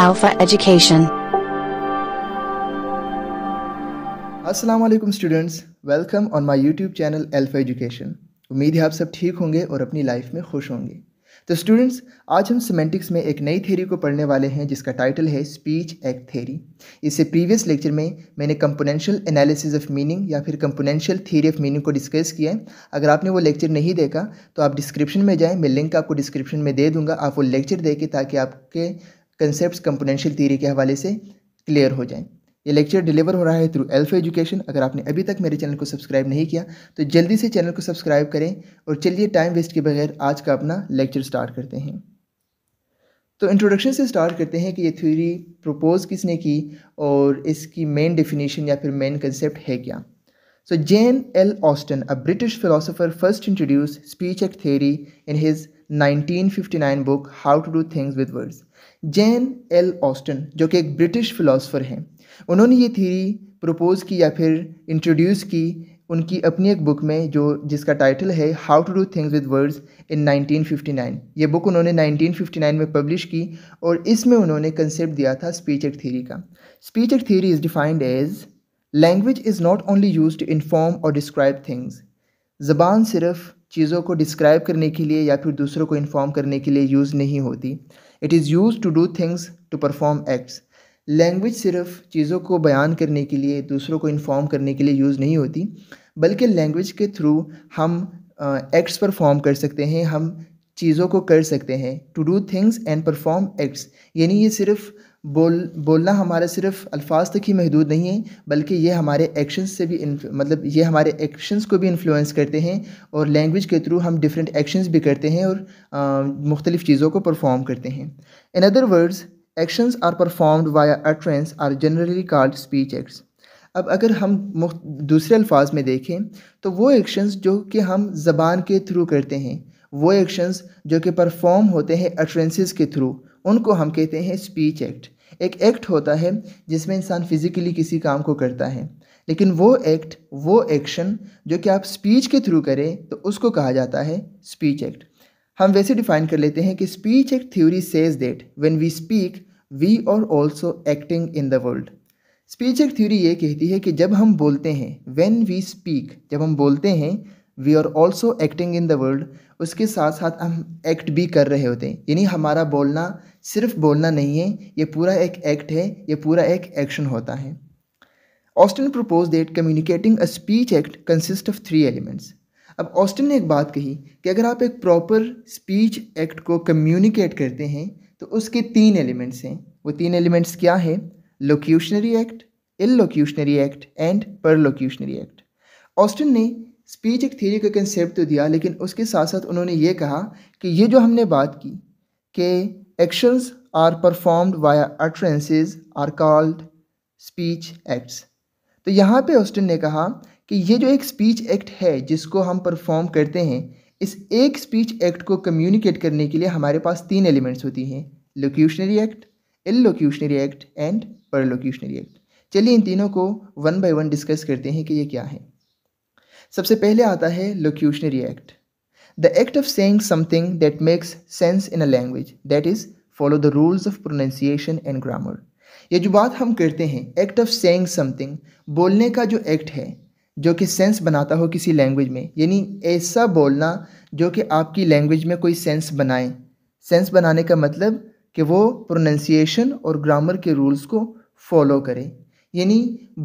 Alpha Education. Assalamu alaikum students welcome on my YouTube channel Alpha education उम्मीद है आप सब ठीक होंगे और अपनी लाइफ में खुश होंगे तो स्टूडेंट्स आज हम सिमेंटिक्स में एक नई थ्योरी को पढ़ने वाले हैं जिसका टाइटल है स्पीच एक्ट थ्योरी इससे प्रीवियस लेक्चर में मैंने कंपोनेंशियल एनालिसिस ऑफ मीनिंग या फिर कंपोनेंशियल थ्योरी ऑफ मीनिंग को डिस्कस किया है अगर आपने वो लेक्चर नहीं देखा तो आप डिस्क्रिप्शन में जाएँ मैं लिंक आपको डिस्क्रिप्शन में दे दूँगा आप वो लेक्चर देखें ताकि आपके कंसेप्ट कंपोनेंशियल थीरी के हवाले से क्लियर हो जाएँ ये लेक्चर डिलीवर हो रहा है थ्रू एल्फ एजुकेशन अगर आपने अभी तक मेरे चैनल को सब्सक्राइब नहीं किया तो जल्दी से चैनल को सब्सक्राइब करें और चलिए टाइम वेस्ट के बगैर आज का अपना लेक्चर स्टार्ट करते हैं तो इंट्रोडक्शन से स्टार्ट करते हैं कि ये थ्योरी प्रपोज किसने की और इसकी मेन डेफिनेशन या फिर मेन कंसेप्ट है क्या so J L Austin a British philosopher first introduce speech act theory in his 1959 book how to do things with words J L Austin जो कि एक ब्रिटिश फिलासफ़र हैं उन्होंने ये थीरी प्रपोज़ की या फिर इंट्रोड्यूस की उनकी अपनी एक बुक में जो जिसका टाइटल है how to do things with words in 1959 ये बुक उन्होंने 1959 में पब्लिश की और इसमें उन्होंने कंसेप्ट दिया था स्पीच एक्ट थीरी का speech act theory is defined as language is not only use to inform और डिस्क्राइब थिंग्स ज़बान सिर्फ चीज़ों को डिस्क्राइब करने के लिए या फिर दूसरों को इन्फॉर्म करने के लिए यूज़ नहीं होती it is use to do things to perform acts language सिर्फ चीज़ों को बयान करने के लिए दूसरों को इन्फॉर्म करने के लिए यूज़ नहीं होती बल्कि लैंग्वेज के थ्रू हम एक्ट्स परफॉर्म कर सकते हैं हम चीज़ों को कर सकते हैं to do things and perform acts यानी ये सिर्फ बोल बोलना हमारे सिर्फ अल्फाज तक ही महदूद नहीं है बल्कि ये हमारे एक्शंस से भी मतलब ये हमारे एक्शंस को भी इन्फ्लुएंस करते हैं और लैंग्वेज के थ्रू हम डिफरेंट एक्शंस भी करते हैं और मुख्तलिफ़ चीज़ों को परफॉर्म करते हैं in other words actions are performed via utterances are generally called speech acts अब अगर हम दूसरे अल्फाज में देखें तो वो एक्शंस जो कि हम ज़बान के थ्रू करते हैं वो एक्शंस जो कि परफॉर्म होते हैं अट्रेंसेस के थ्रू उनको हम कहते हैं स्पीच एक्ट एक एक्ट होता है जिसमें इंसान फिज़िकली किसी काम को करता है लेकिन वो एक्ट वो एक्शन जो कि आप स्पीच के थ्रू करें तो उसको कहा जाता है स्पीच एक्ट हम वैसे डिफाइन कर लेते हैं कि speech act theory says that when we speak we are also acting in the world speech act theory ये कहती है कि जब हम बोलते हैं व्हेन वी स्पीक जब हम बोलते हैं we are also acting in the world उसके साथ साथ हम एक्ट भी कर रहे होते हैं यानी हमारा बोलना सिर्फ बोलना नहीं है ये पूरा एक एक्ट है ये पूरा एक एक्शन होता है Austin propose that communicating a speech act consist of three elements अब ऑस्टिन ने एक बात कही कि अगर आप एक प्रॉपर स्पीच एक्ट को कम्युनिकेट करते हैं तो उसके तीन एलिमेंट्स हैं वो तीन एलिमेंट्स क्या है locutionary act illocutionary act and perlocutionary act Austin ने स्पीच एक थीरी का कंसेप्ट तो दिया लेकिन उसके साथ साथ उन्होंने ये कहा कि ये जो हमने बात की कि actions are performed via utterances are called speech acts तो यहाँ पे ऑस्टिन ने कहा कि ये जो एक स्पीच एक्ट है जिसको हम परफॉर्म करते हैं इस एक स्पीच एक्ट को कम्युनिकेट करने के लिए हमारे पास तीन एलिमेंट्स होती हैं locutionary act illocutionary act and perlocutionary act चलिए इन तीनों को वन बाय वन डिस्कस करते हैं कि ये क्या है सबसे पहले आता है locutionary act the act of saying something that makes sense in a language that is follow the rules of pronunciation and grammar ये जो बात हम करते हैं एक्ट ऑफ सेइंग समथिंग बोलने का जो एक्ट है जो कि सेंस बनाता हो किसी लैंग्वेज में यानी ऐसा बोलना जो कि आपकी लैंग्वेज में कोई सेंस बनाए सेंस बनाने का मतलब कि वो प्रोनाउंसिएशन और ग्रामर के रूल्स को फॉलो करें यानी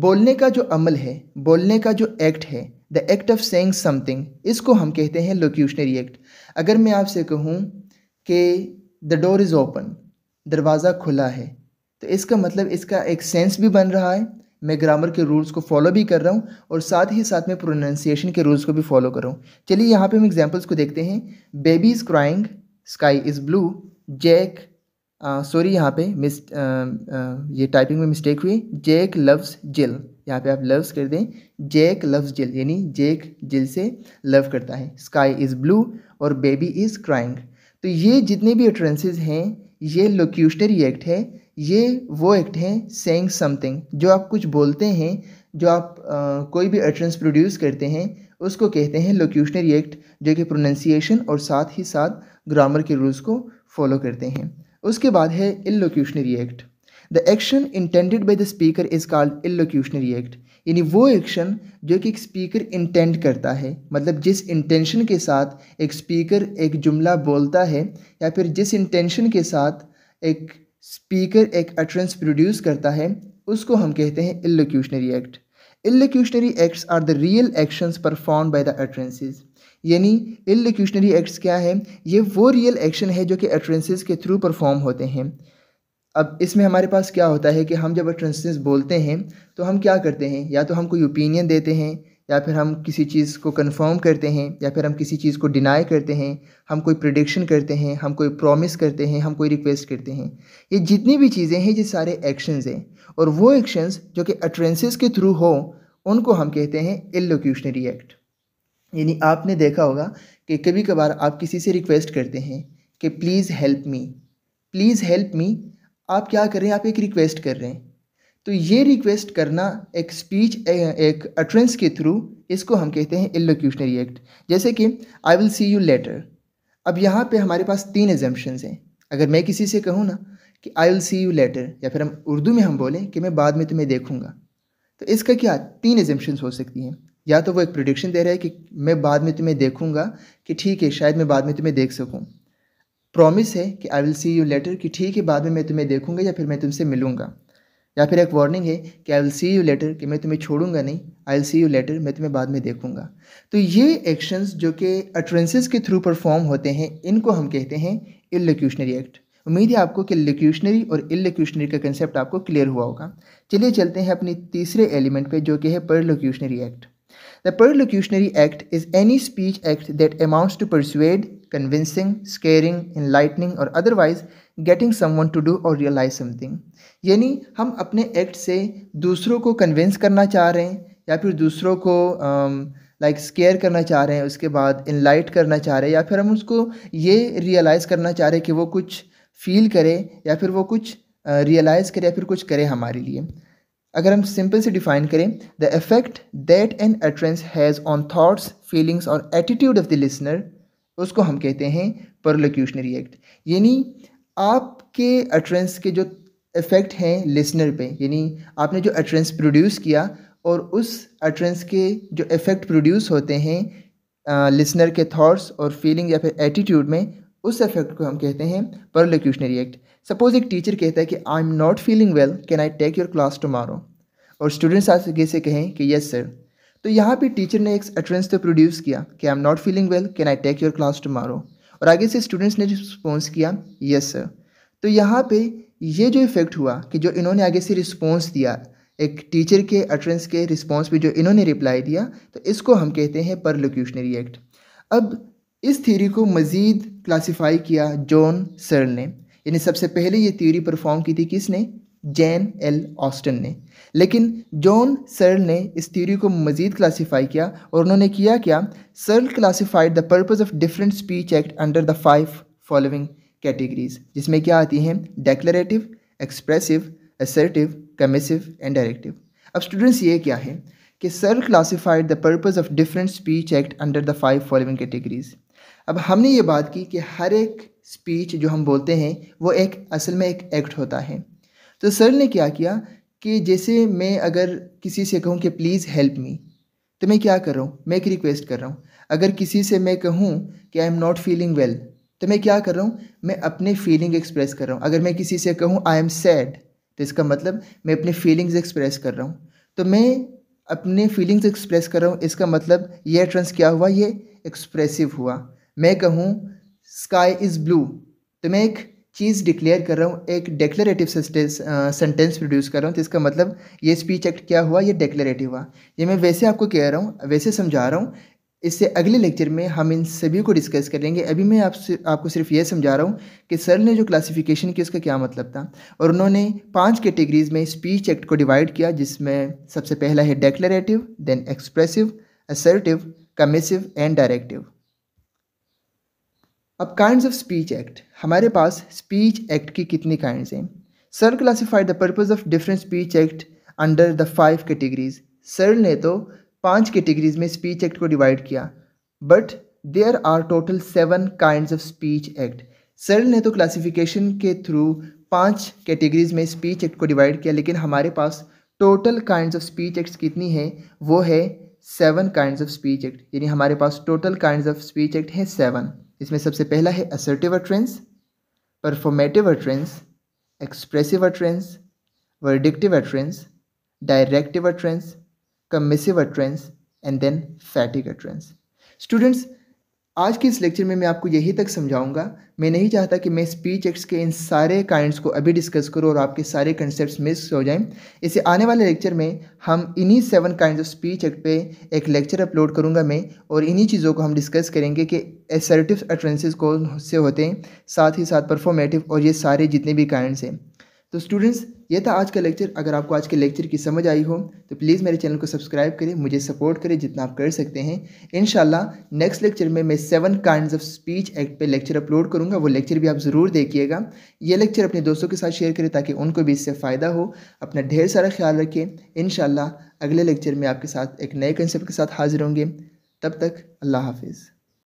बोलने का जो अमल है बोलने का जो एक्ट है the act of saying something इसको हम कहते हैं लोक्यूशनरी एक्ट अगर मैं आपसे कहूँ कि द डोर इज़ ओपन दरवाज़ा खुला है तो इसका मतलब इसका एक सेंस भी बन रहा है मैं ग्रामर के रूल्स को फॉलो भी कर रहा हूँ और साथ ही साथ में प्रोनाउंसिएशन के रूल्स को भी फॉलो कर रहा हूँ चलिए यहाँ पे हम एग्जांपल्स को देखते हैं baby is crying sky is blue Jack sorry यहाँ पे मिस uh, uh, ये टाइपिंग में मिस्टेक हुई जैक लव्स जिल यहाँ पे आप लव्स कर दें जैक लव्स जिल यानी जैक जिल से लव करता है स्काई इज़ ब्लू और बेबी इज़ क्राइंग तो ये जितने भी अट्रेंसेज हैं ये लोक्यूशनरी एक्ट है ये वो एक्ट हैं सेंग समथिंग जो आप कुछ बोलते हैं जो आप आ, कोई भी अट्रेंस प्रोड्यूस करते हैं उसको कहते हैं लोक्यूशनरी एक्ट जो कि प्रोनंसिएशन और साथ ही साथ ग्रामर के रूल्स को फॉलो करते हैं उसके बाद है illocutionary act the action intended by the speaker is called illocutionary act यानी वो एक्शन जो कि एक स्पीकर इंटेंट करता है मतलब जिस इंटेंशन के साथ एक स्पीकर एक जुमला बोलता है या फिर जिस इंटेंशन के साथ एक स्पीकर एक अटरेंस प्रोड्यूस करता है उसको हम कहते हैं illocutionary act illocutionary acts are the real actions perform by the utterances यानी इलोक्यूशनरी एक्ट्स क्या है ये वो रियल एक्शन है जो कि अटरेंसेज के थ्रू परफॉर्म होते हैं अब इसमें हमारे पास क्या होता है कि हम जब ट्रांसेंस बोलते हैं तो हम क्या करते हैं या तो हम कोई ओपिनियन देते हैं या फिर हम किसी चीज़ को कंफर्म करते हैं या फिर हम किसी चीज़ को डिनाई करते हैं हम कोई प्रडिक्शन करते हैं हम कोई प्रॉमिस करते हैं हम कोई रिक्वेस्ट करते हैं ये जितनी भी चीज़ें हैं ये सारे एक्शंस हैं और वो एक्शंस जो कि अट्रेंसेस के थ्रू हो उनको हम कहते हैं इलोक्यूशनरी एक्ट यानी आपने देखा होगा कि कभी कभार आप किसी से रिक्वेस्ट करते हैं कि please help me please help me आप क्या कर रहे हैं आप एक रिक्वेस्ट कर रहे हैं तो ये रिक्वेस्ट करना एक स्पीच एक अट्रेंस के थ्रू इसको हम कहते हैं एलोक्यूशनरी एक्ट जैसे कि I will see you later अब यहाँ पे हमारे पास तीन एजम्पन्स हैं अगर मैं किसी से कहूँ ना कि I will see you later या फिर हम उर्दू में हम बोलें कि मैं बाद में तुम्हें देखूँगा तो इसका क्या तीन एजम्पन्स हो सकती हैं या तो वो एक प्रोडिक्शन दे रहा है कि मैं बाद में तुम्हें देखूँगा कि ठीक है शायद मैं बाद में तुम्हें देख सकूँ प्रॉमिस है कि I will see you later कि ठीक है बाद में मैं तुम्हें देखूंगा या फिर मैं तुमसे मिलूंगा या फिर एक वार्निंग है कि I will see you later कि मैं तुम्हें छोड़ूंगा नहीं I will see you later मैं तुम्हें बाद में देखूंगा तो ये एक्शंस जो कि अट्रेंसेस के थ्रू परफॉर्म होते हैं इनको हम कहते हैं इलेक्यूशनरी एक्ट उम्मीद है आपको कि लिक्यूशनरी और इलेक्यूशनरी का कंसेप्ट आपको क्लियर हुआ होगा चलिए चलते हैं अपनी तीसरे एलिमेंट पे जो कि है perlocutionary act The Perlocutionary Act is any speech act that amounts to persuade, convincing, scaring, enlightening or otherwise getting someone to do or realize something. यानी हम अपने एक्ट से दूसरों को कन्विंस करना चाह रहे हैं या फिर दूसरों को लाइक um, स्केयर like, करना चाह रहे हैं उसके बाद इनलाइट करना चाह रहे हैं या फिर हम उसको ये रियलाइज़ करना चाह रहे हैं कि वो कुछ फील करे या फिर वो कुछ रियलाइज़ uh, करे या फिर कुछ करे हमारे लिए अगर हम सिंपल से डिफाइन करें the effect that an utterance has on thoughts feelings और एटीट्यूड ऑफ द लिसनर उसको हम कहते हैं परलोक्यूशनरी एक्ट यानी आपके अट्रेंस के जो इफ़ेक्ट हैं लिसनर पे यानी आपने जो अट्रेंस प्रोड्यूस किया और उस अट्रेंस के जो इफ़ेक्ट प्रोड्यूस होते हैं लिसनर के थॉट्स और फीलिंग या फिर एटीट्यूड में उस इफेक्ट को हम कहते हैं परलोक्यूशनरी एक्ट सपोज एक टीचर कहता है कि I am not feeling well can I take your class tomorrow और स्टूडेंट्स आगे से कहें कि यस सर तो यहाँ पे टीचर ने एक अट्रेंस तो प्रोड्यूस किया कि I am not feeling well can I take your class tomorrow और आगे से स्टूडेंट्स ने रिस्पॉन्स किया यस सर तो यहाँ पे ये जो इफेक्ट हुआ कि जो इन्होंने आगे से रिस्पॉन्स दिया एक टीचर के अट्रेंस के रिस्पॉन्स पे जो इन्होंने रिप्लाई दिया तो इसको हम कहते हैं परलोक्यूशनरी एक्ट अब इस थ्योरी को मज़ीद क्लासीफाई किया जॉन सर ने यानी सबसे पहले ये थीरी परफॉर्म की थी किसने जैन एल ऑस्टन ने लेकिन जॉन सर ने इस थीरी को मज़ीद क्लासीफाई किया और उन्होंने किया क्या sir classified the purpose of different speech act under the five following categories जिसमें क्या आती हैं declarative expressive assertive commissive and directive अब स्टूडेंट्स ये क्या है कि sir classified the purpose of different speech act under the five following categories अब हमने ये बात की कि हर एक स्पीच जो हम बोलते हैं वो एक असल में एक एक्ट होता है तो सर ने क्या किया कि जैसे मैं अगर किसी से कहूँ कि प्लीज़ हेल्प मी तो मैं क्या कर रहा हूँ मैं एक रिक्वेस्ट कर रहा हूँ अगर किसी से मैं कहूँ कि I am not feeling well तो मैं क्या कर रहा हूँ मैं अपने फीलिंग एक्सप्रेस कर रहा हूँ अगर मैं किसी से कहूँ आई एम सैड तो इसका मतलब मैं अपने फीलिंग्स एक्सप्रेस कर रहा हूँ तो मैं अपने फीलिंग्स एक्सप्रेस कर रहा हूँ इसका मतलब ये ट्रेंस क्या हुआ ये एक्सप्रेसिव हुआ मैं कहूँ स्काई इज़ ब्लू तो मैं एक चीज़ डिक्लेयर कर रहा हूँ एक डेक्लेटिव सेंटेंस प्रोड्यूस कर रहा हूँ तो इसका मतलब ये स्पीच एक्ट क्या हुआ ये डेक्लेटिव हुआ ये मैं वैसे आपको कह रहा हूँ वैसे समझा रहा हूँ इससे अगले लेक्चर में हम इन सभी को डिस्कस करेंगे अभी मैं आपसे आपको सिर्फ ये समझा रहा हूँ कि सर ने जो क्लासिफिकेशन की उसका क्या मतलब था और उन्होंने पांच कैटेगरीज में स्पीच एक्ट को डिवाइड किया जिसमें सबसे पहला है declarative then expressive assertive commissive and directive अब काइंड्स ऑफ स्पीच एक्ट हमारे पास स्पीच एक्ट की कितनी काइंड्स हैं sir classified the purpose of different speech act under the five categories sir ने तो पांच कैटेगरीज में स्पीच एक्ट को डिवाइड किया but there are total seven kind of speech act sir ने तो क्लासिफिकेशन के थ्रू पांच कैटेगरीज में स्पीच एक्ट को डिवाइड किया लेकिन हमारे पास total kind of speech act कितनी हैं वो है seven kind of speech act यानी हमारे पास total kind of speech act हैं सेवन इसमें सबसे पहला है assertive utterance performative utterance expressive utterance verdictive utterance directive utterance commissive utterance and then phatic utterance students आज के इस लेक्चर में मैं आपको यही तक समझाऊंगा मैं नहीं चाहता कि मैं स्पीच एक्ट्स के इन सारे काइंड्स को अभी डिस्कस करूं और आपके सारे कंसेप्ट मिस हो जाएं इसे आने वाले लेक्चर में हम इन्हीं seven kind of speech act पे एक लेक्चर अपलोड करूंगा मैं और इन्हीं चीज़ों को हम डिस्कस करेंगे कि एसर्टिव अट्रेंसेज कौन से होते हैं साथ ही साथ परफॉर्मेटिव और ये सारे जितने भी काइंड्स हैं तो स्टूडेंट्स ये था आज का लेक्चर अगर आपको आज के लेक्चर की समझ आई हो तो प्लीज़ मेरे चैनल को सब्सक्राइब करें मुझे सपोर्ट करें जितना आप कर सकते हैं इन नेक्स्ट लेक्चर में मैं seven kind of speech act पर लेक्चर अपलोड करूँगा वो लेक्चर भी आप ज़रूर देखिएगा ये लेक्चर अपने दोस्तों के साथ शेयर करें ताकि उनको भी इससे फ़ायदा हो अपना ढेर सारा ख्याल रखें इन अगले लेक्चर में आपके साथ एक नए कंसेप्ट के साथ हाजिर होंगे तब तक अल्लाह हाफिज़